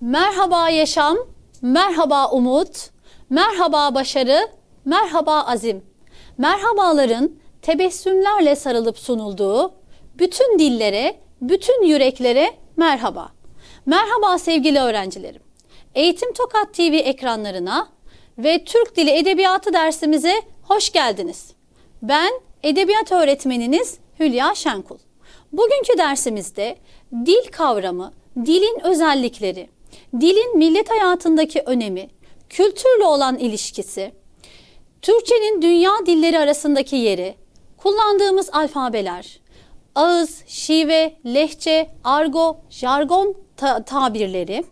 Merhaba yaşam, merhaba umut, merhaba başarı, merhaba azim. Merhabaların tebessümlerle sarılıp sunulduğu bütün dillere, bütün yüreklere merhaba. Merhaba sevgili öğrencilerim. Eğitim Tokat TV ekranlarına ve Türk Dili Edebiyatı dersimize hoş geldiniz. Ben edebiyat öğretmeniniz Hülya Şenkul. Bugünkü dersimizde dil kavramı, dilin özellikleri, dilin millet hayatındaki önemi, kültürle olan ilişkisi, Türkçenin dünya dilleri arasındaki yeri, kullandığımız alfabeler, ağız, şive, lehçe, argo, jargon ta- tabirleri,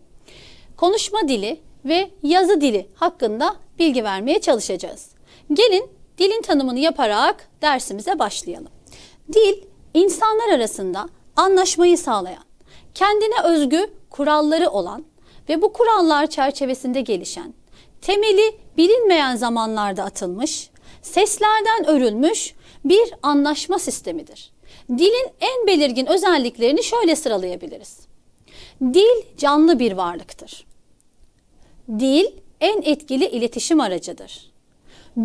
konuşma dili ve yazı dili hakkında bilgi vermeye çalışacağız. Gelin dilin tanımını yaparak dersimize başlayalım. Dil, insanlar arasında anlaşmayı sağlayan, kendine özgü kuralları olan, ve bu kurallar çerçevesinde gelişen, temeli bilinmeyen zamanlarda atılmış, seslerden örülmüş bir anlaşma sistemidir. Dilin en belirgin özelliklerini şöyle sıralayabiliriz. Dil canlı bir varlıktır. Dil en etkili iletişim aracıdır.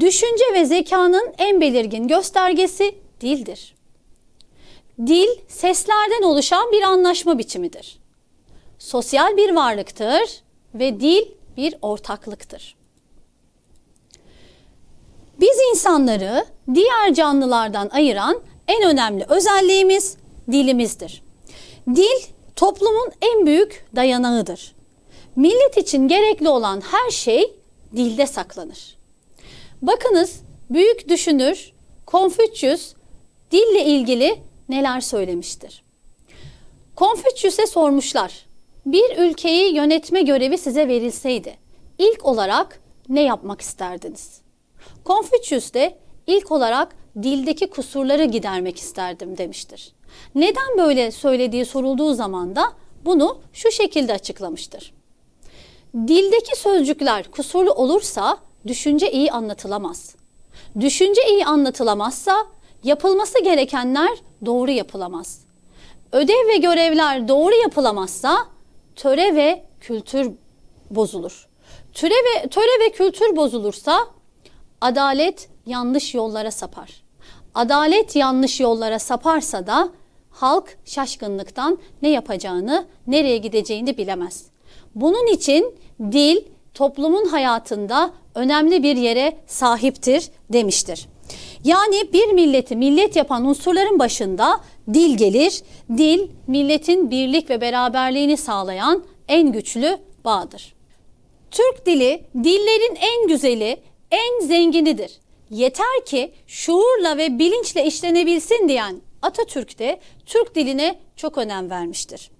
Düşünce ve zekanın en belirgin göstergesi dildir. Dil seslerden oluşan bir anlaşma biçimidir sosyal bir varlıktır ve dil bir ortaklıktır. Biz insanları diğer canlılardan ayıran en önemli özelliğimiz dilimizdir. Dil toplumun en büyük dayanağıdır. Millet için gerekli olan her şey dilde saklanır. Bakınız büyük düşünür Konfüçyüs dille ilgili neler söylemiştir. Konfüçyüs'e sormuşlar. Bir ülkeyi yönetme görevi size verilseydi ilk olarak ne yapmak isterdiniz? Konfüçyüs de ilk olarak dildeki kusurları gidermek isterdim demiştir. Neden böyle söylediği sorulduğu zaman da bunu şu şekilde açıklamıştır. Dildeki sözcükler kusurlu olursa düşünce iyi anlatılamaz. Düşünce iyi anlatılamazsa yapılması gerekenler doğru yapılamaz. Ödev ve görevler doğru yapılamazsa töre ve kültür bozulur. Töre ve, töre ve kültür bozulursa adalet yanlış yollara sapar. Adalet yanlış yollara saparsa da halk şaşkınlıktan ne yapacağını, nereye gideceğini bilemez. Bunun için dil toplumun hayatında önemli bir yere sahiptir demiştir. Yani bir milleti millet yapan unsurların başında dil gelir. Dil milletin birlik ve beraberliğini sağlayan en güçlü bağdır. Türk dili dillerin en güzeli, en zenginidir. Yeter ki şuurla ve bilinçle işlenebilsin diyen Atatürk de Türk diline çok önem vermiştir.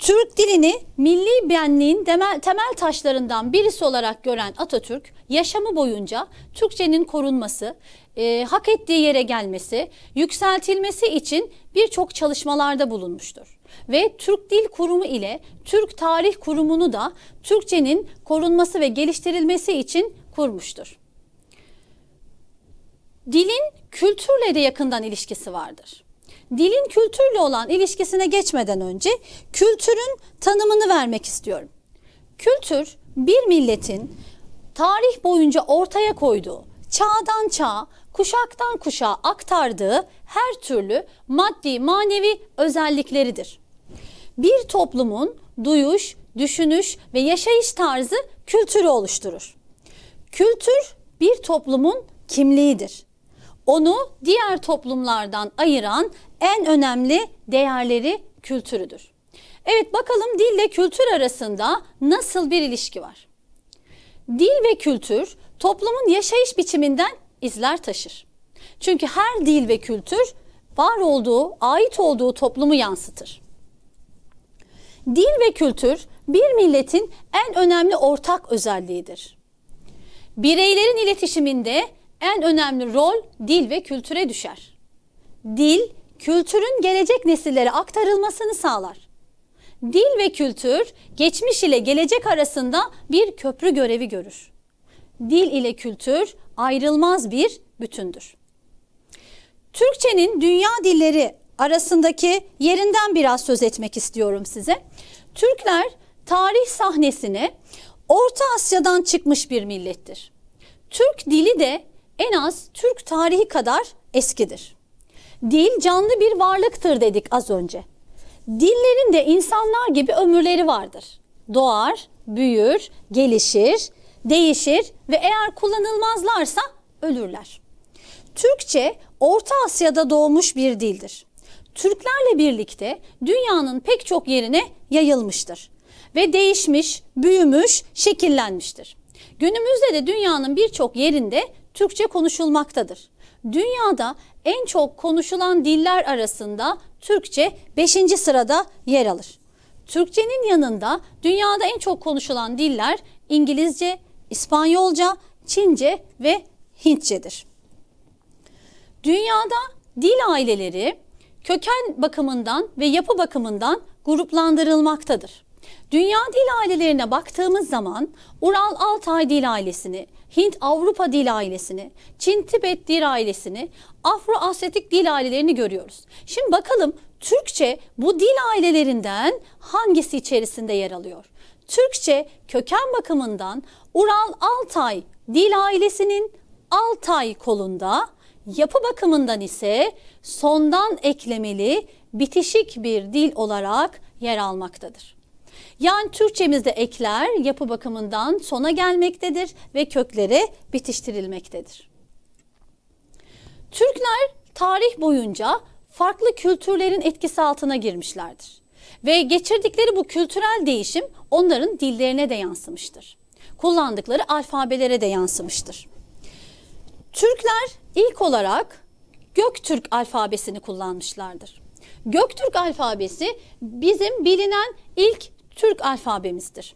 Türk dilini milli benliğin temel, temel taşlarından birisi olarak gören Atatürk, yaşamı boyunca Türkçenin korunması, e, hak ettiği yere gelmesi, yükseltilmesi için birçok çalışmalarda bulunmuştur. Ve Türk Dil Kurumu ile Türk Tarih Kurumu'nu da Türkçenin korunması ve geliştirilmesi için kurmuştur. Dilin kültürle de yakından ilişkisi vardır dilin kültürle olan ilişkisine geçmeden önce kültürün tanımını vermek istiyorum. Kültür bir milletin tarih boyunca ortaya koyduğu, çağdan çağa, kuşaktan kuşağa aktardığı her türlü maddi, manevi özellikleridir. Bir toplumun duyuş, düşünüş ve yaşayış tarzı kültürü oluşturur. Kültür bir toplumun kimliğidir onu diğer toplumlardan ayıran en önemli değerleri kültürüdür. Evet bakalım dille kültür arasında nasıl bir ilişki var? Dil ve kültür toplumun yaşayış biçiminden izler taşır. Çünkü her dil ve kültür var olduğu, ait olduğu toplumu yansıtır. Dil ve kültür bir milletin en önemli ortak özelliğidir. Bireylerin iletişiminde en önemli rol dil ve kültüre düşer. Dil, kültürün gelecek nesillere aktarılmasını sağlar. Dil ve kültür geçmiş ile gelecek arasında bir köprü görevi görür. Dil ile kültür ayrılmaz bir bütündür. Türkçenin dünya dilleri arasındaki yerinden biraz söz etmek istiyorum size. Türkler tarih sahnesine Orta Asya'dan çıkmış bir millettir. Türk dili de en az Türk tarihi kadar eskidir. Dil canlı bir varlıktır dedik az önce. Dillerin de insanlar gibi ömürleri vardır. Doğar, büyür, gelişir, değişir ve eğer kullanılmazlarsa ölürler. Türkçe Orta Asya'da doğmuş bir dildir. Türklerle birlikte dünyanın pek çok yerine yayılmıştır ve değişmiş, büyümüş, şekillenmiştir. Günümüzde de dünyanın birçok yerinde Türkçe konuşulmaktadır. Dünyada en çok konuşulan diller arasında Türkçe 5. sırada yer alır. Türkçenin yanında dünyada en çok konuşulan diller İngilizce, İspanyolca, Çince ve Hintçedir. Dünyada dil aileleri köken bakımından ve yapı bakımından gruplandırılmaktadır. Dünya dil ailelerine baktığımız zaman Ural Altay dil ailesini, Hint Avrupa dil ailesini, Çin Tibet dil ailesini, Afro Asyatik dil ailelerini görüyoruz. Şimdi bakalım Türkçe bu dil ailelerinden hangisi içerisinde yer alıyor? Türkçe köken bakımından Ural Altay dil ailesinin Altay kolunda, yapı bakımından ise sondan eklemeli bitişik bir dil olarak yer almaktadır. Yani Türkçemizde ekler yapı bakımından sona gelmektedir ve kökleri bitiştirilmektedir. Türkler tarih boyunca farklı kültürlerin etkisi altına girmişlerdir. Ve geçirdikleri bu kültürel değişim onların dillerine de yansımıştır. Kullandıkları alfabelere de yansımıştır. Türkler ilk olarak Göktürk alfabesini kullanmışlardır. Göktürk alfabesi bizim bilinen ilk Türk alfabemizdir.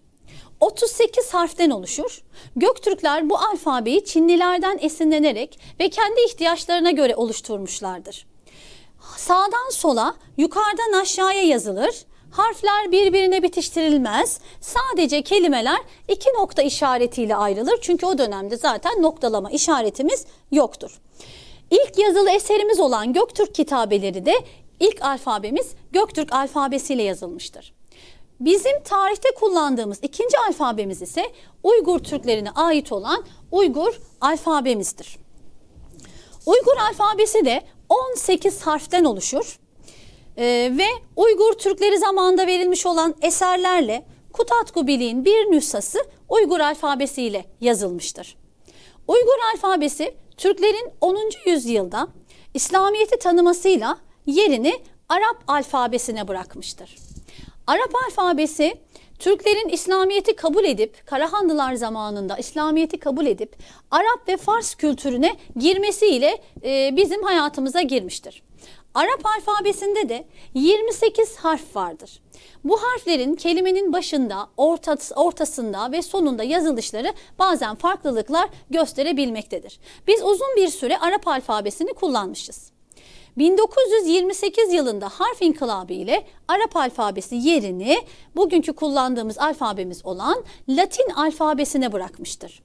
38 harften oluşur. Göktürkler bu alfabeyi Çinlilerden esinlenerek ve kendi ihtiyaçlarına göre oluşturmuşlardır. Sağdan sola, yukarıdan aşağıya yazılır. Harfler birbirine bitiştirilmez. Sadece kelimeler iki nokta işaretiyle ayrılır. Çünkü o dönemde zaten noktalama işaretimiz yoktur. İlk yazılı eserimiz olan Göktürk kitabeleri de ilk alfabemiz Göktürk alfabesiyle yazılmıştır. Bizim tarihte kullandığımız ikinci alfabemiz ise Uygur Türklerine ait olan Uygur alfabemizdir. Uygur alfabesi de 18 harften oluşur ee, ve Uygur Türkleri zamanında verilmiş olan eserlerle Kutatku Biliğin bir nüshası Uygur alfabesiyle yazılmıştır. Uygur alfabesi Türklerin 10. yüzyılda İslamiyet'i tanımasıyla yerini Arap alfabesine bırakmıştır. Arap alfabesi Türklerin İslamiyet'i kabul edip Karahanlılar zamanında İslamiyet'i kabul edip Arap ve Fars kültürüne girmesiyle e, bizim hayatımıza girmiştir. Arap alfabesinde de 28 harf vardır. Bu harflerin kelimenin başında, ortasında ve sonunda yazılışları bazen farklılıklar gösterebilmektedir. Biz uzun bir süre Arap alfabesini kullanmışız. 1928 yılında harf inkılabı ile Arap alfabesi yerini bugünkü kullandığımız alfabemiz olan Latin alfabesine bırakmıştır.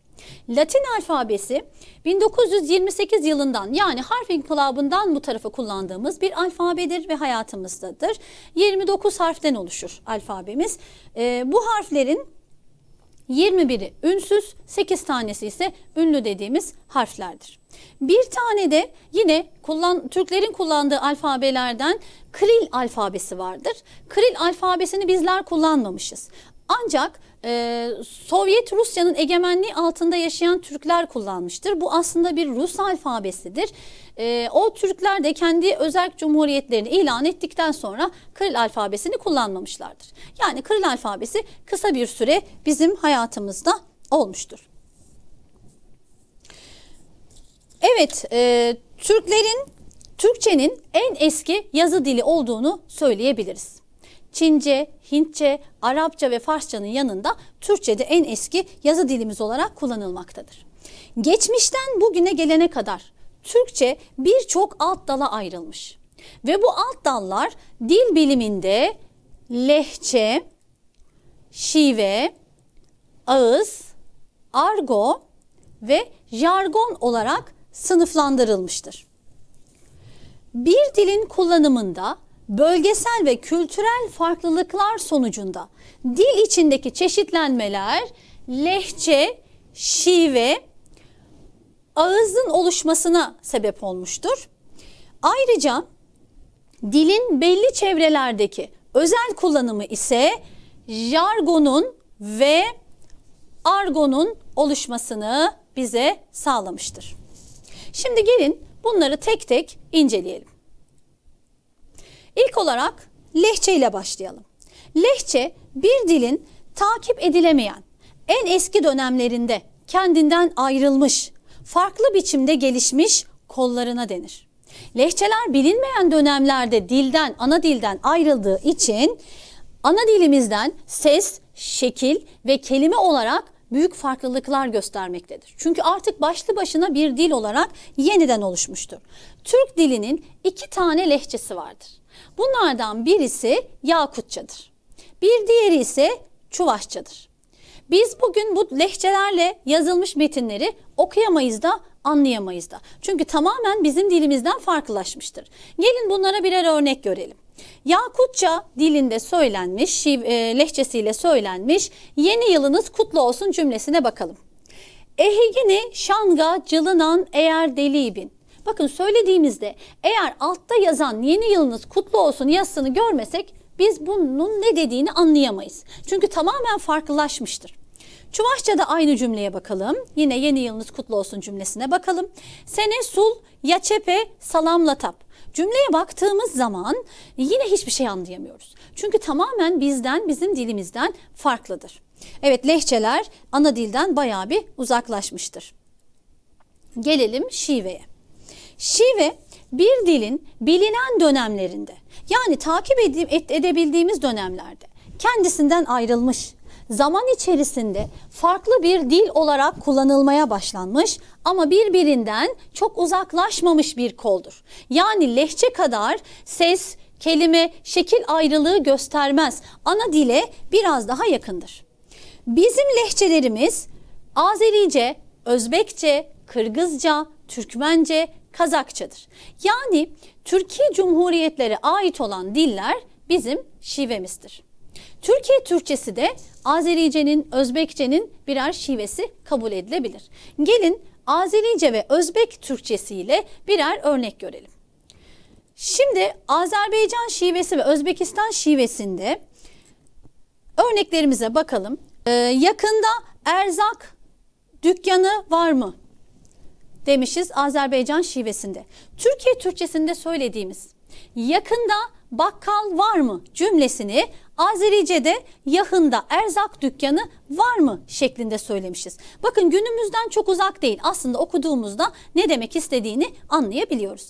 Latin alfabesi 1928 yılından yani harf inkılabından bu tarafa kullandığımız bir alfabedir ve hayatımızdadır. 29 harften oluşur alfabemiz. E, bu harflerin 21'i ünsüz, 8 tanesi ise ünlü dediğimiz harflerdir. Bir tane de yine kullan, Türklerin kullandığı alfabelerden Kril alfabesi vardır. Kril alfabesini bizler kullanmamışız. Ancak e, Sovyet Rusya'nın egemenliği altında yaşayan Türkler kullanmıştır. Bu aslında bir Rus alfabesidir. E, o Türkler de kendi özel cumhuriyetlerini ilan ettikten sonra Kırıl alfabesini kullanmamışlardır. Yani Kırıl alfabesi kısa bir süre bizim hayatımızda olmuştur. Evet, e, Türklerin Türkçenin en eski yazı dili olduğunu söyleyebiliriz. Çince, Hintçe, Arapça ve Farsçanın yanında Türkçe de en eski yazı dilimiz olarak kullanılmaktadır. Geçmişten bugüne gelene kadar Türkçe birçok alt dala ayrılmış. Ve bu alt dallar dil biliminde lehçe, şive, ağız, argo ve jargon olarak sınıflandırılmıştır. Bir dilin kullanımında bölgesel ve kültürel farklılıklar sonucunda dil içindeki çeşitlenmeler lehçe, şive, ağızın oluşmasına sebep olmuştur. Ayrıca dilin belli çevrelerdeki özel kullanımı ise jargonun ve argonun oluşmasını bize sağlamıştır. Şimdi gelin bunları tek tek inceleyelim. İlk olarak lehçe ile başlayalım. Lehçe bir dilin takip edilemeyen, en eski dönemlerinde kendinden ayrılmış, farklı biçimde gelişmiş kollarına denir. Lehçeler bilinmeyen dönemlerde dilden, ana dilden ayrıldığı için ana dilimizden ses, şekil ve kelime olarak büyük farklılıklar göstermektedir. Çünkü artık başlı başına bir dil olarak yeniden oluşmuştur. Türk dilinin iki tane lehçesi vardır. Bunlardan birisi Yakutçadır. Bir diğeri ise Çuvaşçadır. Biz bugün bu lehçelerle yazılmış metinleri okuyamayız da anlayamayız da. Çünkü tamamen bizim dilimizden farklılaşmıştır. Gelin bunlara birer örnek görelim. Yakutça dilinde söylenmiş, e, lehçesiyle söylenmiş yeni yılınız kutlu olsun cümlesine bakalım. Ehigini şanga cılınan eğer delibin. Bakın söylediğimizde eğer altta yazan yeni yılınız kutlu olsun yazısını görmesek biz bunun ne dediğini anlayamayız. Çünkü tamamen farklılaşmıştır. Çuvaşça'da aynı cümleye bakalım. Yine yeni yılınız kutlu olsun cümlesine bakalım. Sene sul ya çepe salamla tap. Cümleye baktığımız zaman yine hiçbir şey anlayamıyoruz. Çünkü tamamen bizden, bizim dilimizden farklıdır. Evet lehçeler ana dilden bayağı bir uzaklaşmıştır. Gelelim şiveye. Şive bir dilin bilinen dönemlerinde yani takip edebildiğimiz dönemlerde kendisinden ayrılmış, zaman içerisinde farklı bir dil olarak kullanılmaya başlanmış ama birbirinden çok uzaklaşmamış bir koldur. Yani lehçe kadar ses, kelime, şekil ayrılığı göstermez. Ana dile biraz daha yakındır. Bizim lehçelerimiz Azerice, Özbekçe, Kırgızca, Türkmence, Kazakçadır. Yani Türkiye Cumhuriyetleri ait olan diller bizim şivemizdir. Türkiye Türkçesi de Azerice'nin, Özbekçe'nin birer şivesi kabul edilebilir. Gelin Azerice ve Özbek Türkçesi ile birer örnek görelim. Şimdi Azerbaycan şivesi ve Özbekistan şivesinde örneklerimize bakalım. Ee, yakında erzak dükkanı var mı demişiz Azerbaycan şivesinde. Türkiye Türkçesinde söylediğimiz yakında bakkal var mı cümlesini Azerice'de "Yahında erzak dükkanı var mı şeklinde söylemişiz. Bakın günümüzden çok uzak değil aslında okuduğumuzda ne demek istediğini anlayabiliyoruz.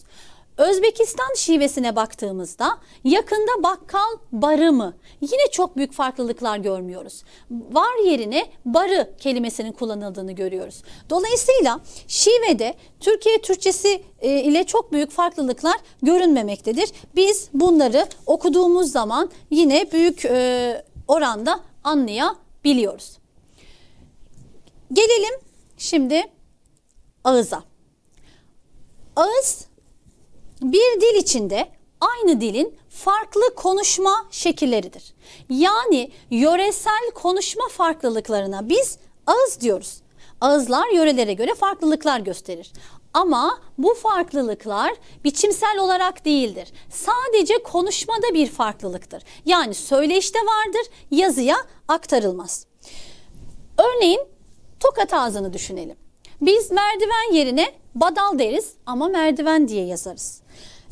Özbekistan şivesine baktığımızda yakında bakkal barı mı? Yine çok büyük farklılıklar görmüyoruz. Var yerine barı kelimesinin kullanıldığını görüyoruz. Dolayısıyla şivede Türkiye Türkçesi e, ile çok büyük farklılıklar görünmemektedir. Biz bunları okuduğumuz zaman yine büyük e, oranda anlayabiliyoruz. Gelelim şimdi ağıza. Ağız bir dil içinde aynı dilin farklı konuşma şekilleridir. Yani yöresel konuşma farklılıklarına biz ağız diyoruz. Ağızlar yörelere göre farklılıklar gösterir. Ama bu farklılıklar biçimsel olarak değildir. Sadece konuşmada bir farklılıktır. Yani söyleşte vardır, yazıya aktarılmaz. Örneğin tokat ağzını düşünelim. Biz merdiven yerine badal deriz ama merdiven diye yazarız.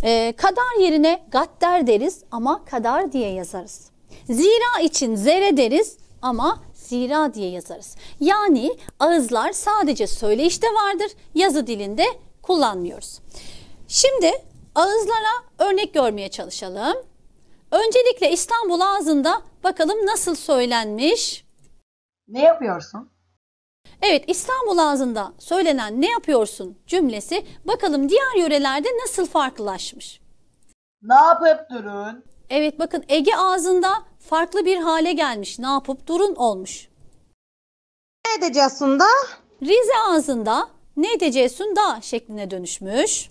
E, kadar yerine gaddar deriz ama kadar diye yazarız. Zira için zere deriz ama zira diye yazarız. Yani ağızlar sadece söyleyişte vardır, yazı dilinde kullanmıyoruz. Şimdi ağızlara örnek görmeye çalışalım. Öncelikle İstanbul ağzında bakalım nasıl söylenmiş? Ne yapıyorsun? Evet İstanbul ağzında söylenen ne yapıyorsun cümlesi bakalım diğer yörelerde nasıl farklılaşmış? Ne yapıp durun? Evet bakın Ege ağzında farklı bir hale gelmiş. Ne yapıp durun olmuş. Ne edeceğiz Sunda? Rize ağzında ne edeceğiz da şekline dönüşmüş.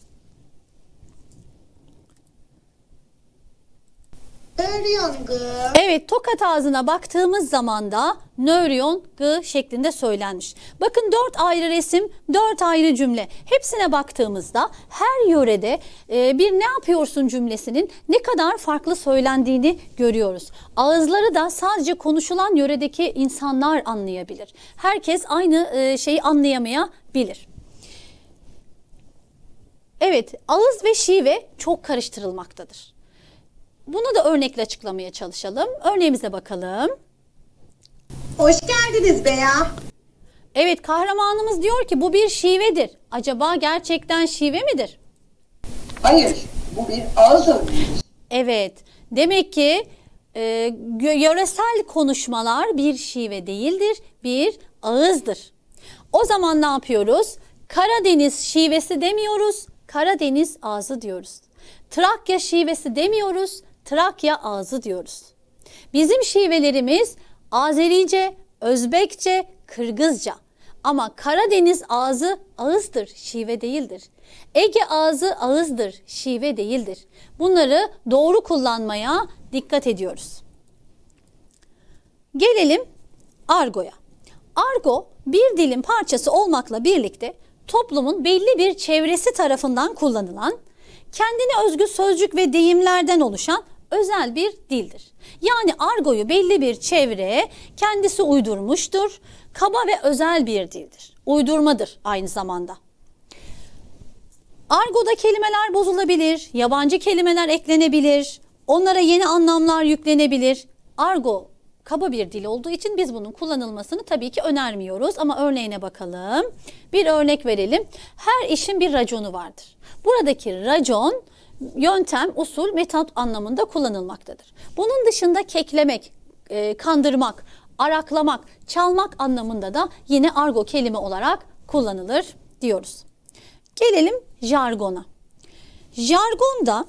Örüyon Evet tokat ağzına baktığımız zaman da nöryon şeklinde söylenmiş. Bakın dört ayrı resim, dört ayrı cümle. Hepsine baktığımızda her yörede e, bir ne yapıyorsun cümlesinin ne kadar farklı söylendiğini görüyoruz. Ağızları da sadece konuşulan yöredeki insanlar anlayabilir. Herkes aynı e, şeyi anlayamayabilir. Evet, ağız ve şive çok karıştırılmaktadır. Bunu da örnekle açıklamaya çalışalım. Örneğimize bakalım. Hoş geldiniz Beya. Evet kahramanımız diyor ki bu bir şivedir. Acaba gerçekten şive midir? Hayır bu bir ağız Evet demek ki e, yöresel konuşmalar bir şive değildir bir ağızdır. O zaman ne yapıyoruz? Karadeniz şivesi demiyoruz Karadeniz ağzı diyoruz. Trakya şivesi demiyoruz Trakya ağzı diyoruz. Bizim şivelerimiz Azerice, Özbekçe, Kırgızca. Ama Karadeniz ağzı ağızdır, şive değildir. Ege ağzı ağızdır, şive değildir. Bunları doğru kullanmaya dikkat ediyoruz. Gelelim argoya. Argo bir dilin parçası olmakla birlikte toplumun belli bir çevresi tarafından kullanılan, kendine özgü sözcük ve deyimlerden oluşan özel bir dildir. Yani argoyu belli bir çevreye kendisi uydurmuştur. Kaba ve özel bir dildir. Uydurmadır aynı zamanda. Argoda kelimeler bozulabilir, yabancı kelimeler eklenebilir, onlara yeni anlamlar yüklenebilir. Argo kaba bir dil olduğu için biz bunun kullanılmasını tabii ki önermiyoruz. Ama örneğine bakalım. Bir örnek verelim. Her işin bir raconu vardır. Buradaki racon yöntem, usul, metot anlamında kullanılmaktadır. Bunun dışında keklemek, e, kandırmak, araklamak, çalmak anlamında da yine argo kelime olarak kullanılır diyoruz. Gelelim jargona. Jargon da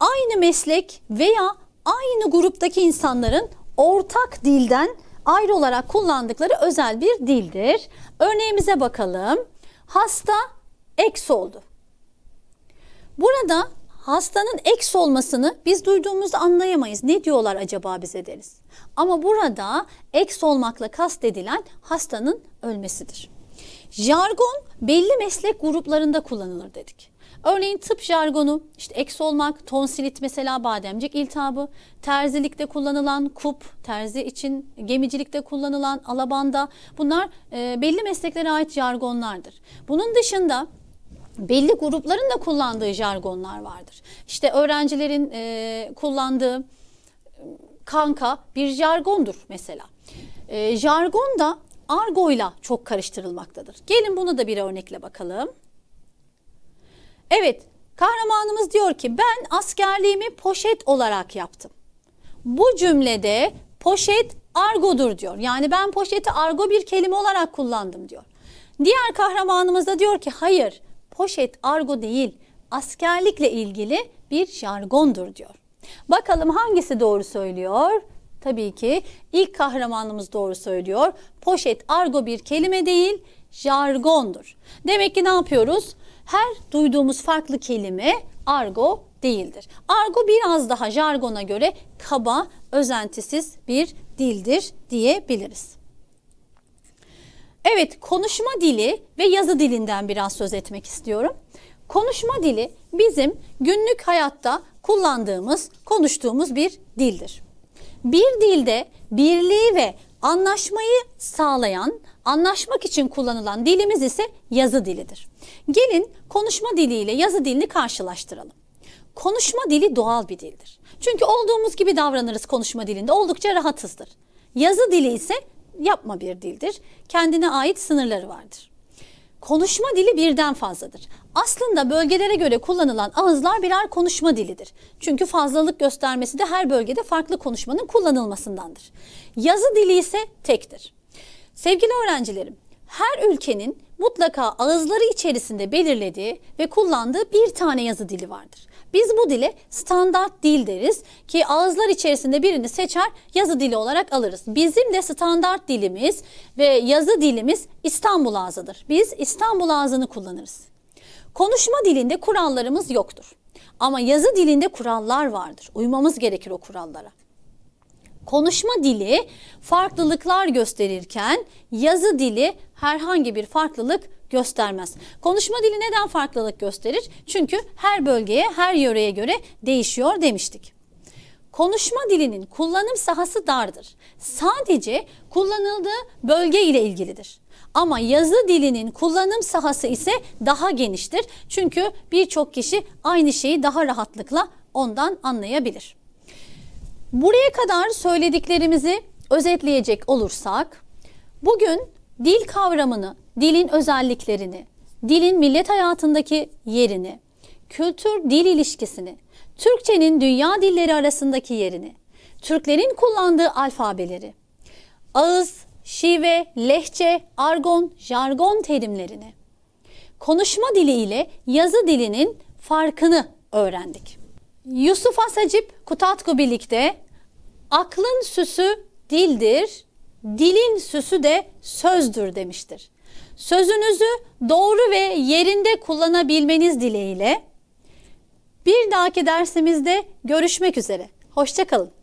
aynı meslek veya aynı gruptaki insanların ortak dilden ayrı olarak kullandıkları özel bir dildir. Örneğimize bakalım. Hasta eks oldu. Burada hastanın eks olmasını biz duyduğumuzda anlayamayız. Ne diyorlar acaba bize deriz. Ama burada eks olmakla edilen hastanın ölmesidir. Jargon belli meslek gruplarında kullanılır dedik. Örneğin tıp jargonu, işte eks olmak, tonsilit mesela bademcik iltihabı, terzilikte kullanılan kup, terzi için gemicilikte kullanılan alabanda bunlar e, belli mesleklere ait jargonlardır. Bunun dışında belli grupların da kullandığı jargonlar vardır. İşte öğrencilerin e, kullandığı e, kanka bir jargondur mesela. E, jargon da argoyla çok karıştırılmaktadır. Gelin bunu da bir örnekle bakalım. Evet, kahramanımız diyor ki ben askerliğimi poşet olarak yaptım. Bu cümlede poşet argodur diyor. Yani ben poşeti argo bir kelime olarak kullandım diyor. Diğer kahramanımız da diyor ki hayır poşet argo değil askerlikle ilgili bir jargondur diyor. Bakalım hangisi doğru söylüyor? Tabii ki ilk kahramanımız doğru söylüyor. Poşet argo bir kelime değil, jargondur. Demek ki ne yapıyoruz? Her duyduğumuz farklı kelime argo değildir. Argo biraz daha jargona göre kaba, özentisiz bir dildir diyebiliriz. Evet, konuşma dili ve yazı dilinden biraz söz etmek istiyorum. Konuşma dili bizim günlük hayatta kullandığımız, konuştuğumuz bir dildir. Bir dilde birliği ve anlaşmayı sağlayan, anlaşmak için kullanılan dilimiz ise yazı dilidir. Gelin konuşma diliyle yazı dilini karşılaştıralım. Konuşma dili doğal bir dildir. Çünkü olduğumuz gibi davranırız konuşma dilinde, oldukça rahatızdır. Yazı dili ise yapma bir dildir. Kendine ait sınırları vardır. Konuşma dili birden fazladır. Aslında bölgelere göre kullanılan ağızlar birer konuşma dilidir. Çünkü fazlalık göstermesi de her bölgede farklı konuşmanın kullanılmasındandır. Yazı dili ise tektir. Sevgili öğrencilerim, her ülkenin mutlaka ağızları içerisinde belirlediği ve kullandığı bir tane yazı dili vardır. Biz bu dile standart dil deriz ki ağızlar içerisinde birini seçer yazı dili olarak alırız. Bizim de standart dilimiz ve yazı dilimiz İstanbul ağzıdır. Biz İstanbul ağzını kullanırız. Konuşma dilinde kurallarımız yoktur. Ama yazı dilinde kurallar vardır. Uymamız gerekir o kurallara. Konuşma dili farklılıklar gösterirken yazı dili herhangi bir farklılık göstermez. Konuşma dili neden farklılık gösterir? Çünkü her bölgeye, her yöreye göre değişiyor demiştik. Konuşma dilinin kullanım sahası dardır. Sadece kullanıldığı bölge ile ilgilidir. Ama yazı dilinin kullanım sahası ise daha geniştir. Çünkü birçok kişi aynı şeyi daha rahatlıkla ondan anlayabilir. Buraya kadar söylediklerimizi özetleyecek olursak bugün dil kavramını dilin özelliklerini, dilin millet hayatındaki yerini, kültür-dil ilişkisini, Türkçenin dünya dilleri arasındaki yerini, Türklerin kullandığı alfabeleri, ağız, şive, lehçe, argon, jargon terimlerini, konuşma dili ile yazı dilinin farkını öğrendik. Yusuf Asacip Kutatku birlikte aklın süsü dildir, dilin süsü de sözdür demiştir. Sözünüzü doğru ve yerinde kullanabilmeniz dileğiyle. Bir dahaki dersimizde görüşmek üzere. Hoşçakalın.